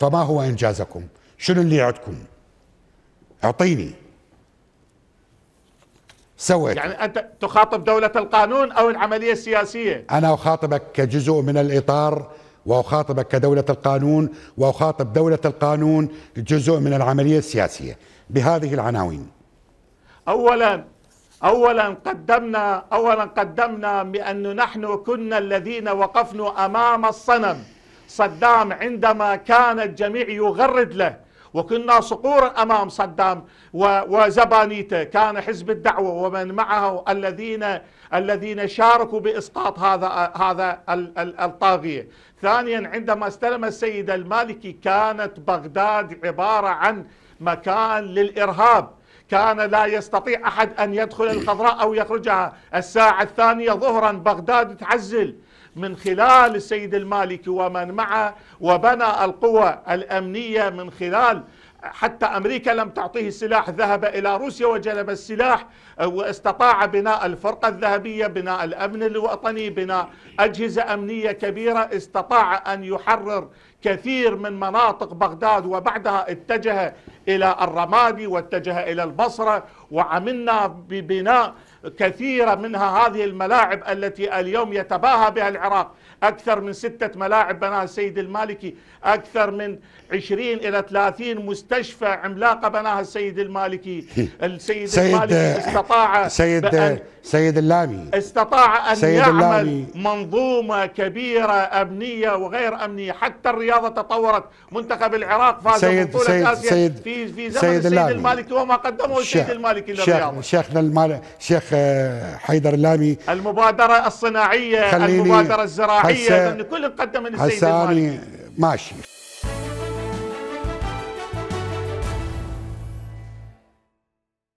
فما هو إنجازكم شنو اللي عندكم أعطيني سويت يعني أنت تخاطب دولة القانون أو العملية السياسية أنا أخاطبك كجزء من الإطار وأخاطبك كدولة القانون وأخاطب دولة القانون جزء من العملية السياسية بهذه العناوين أولا أولا قدمنا أولا قدمنا بأن نحن كنا الذين وقفنا أمام الصنم صدام عندما كان الجميع يغرد له وكنا صقورا أمام صدام وزبانيته كان حزب الدعوة ومن معه الذين الذين شاركوا بإسقاط هذا هذا الطاغية ثانيا عندما استلم السيد المالكي كانت بغداد عبارة عن مكان للإرهاب كان لا يستطيع أحد أن يدخل الخضراء أو يخرجها الساعة الثانية ظهرا بغداد تعزل من خلال السيد المالكي ومن معه وبنى القوى الأمنية من خلال حتى أمريكا لم تعطيه السلاح ذهب إلى روسيا وجلب السلاح آه، واستطاع بناء الفرقة الذهبية بناء الأمن الوطني بناء أجهزة أمنية كبيرة استطاع أن يحرر كثير من مناطق بغداد وبعدها اتجه إلى الرمادي واتجه إلى البصرة وعملنا ببناء كثيرة منها هذه الملاعب التي اليوم يتباهى بها العراق أكثر من ستة ملاعب بناها السيد المالكي أكثر من عشرين إلى ثلاثين مستشفى عملاقة بناها السيد المالكي السيد سيد المالكي آه، استطاع سيد آه، سيد اللامي استطاع أن سيد يعمل اللامي منظومة كبيرة أمنية وغير أمنية حتى الرياضة تطورت منتخب العراق فاز سيد بطولة سيد آسيا سيد في زمن سيد, سيد المالكي وما قدمه السيد المالكي للرياضة شيخنا المالكي شيخ الشيخ آه، حيدر اللامي المبادره الصناعيه المبادره الزراعيه كل قدم السيد المالكي ماشي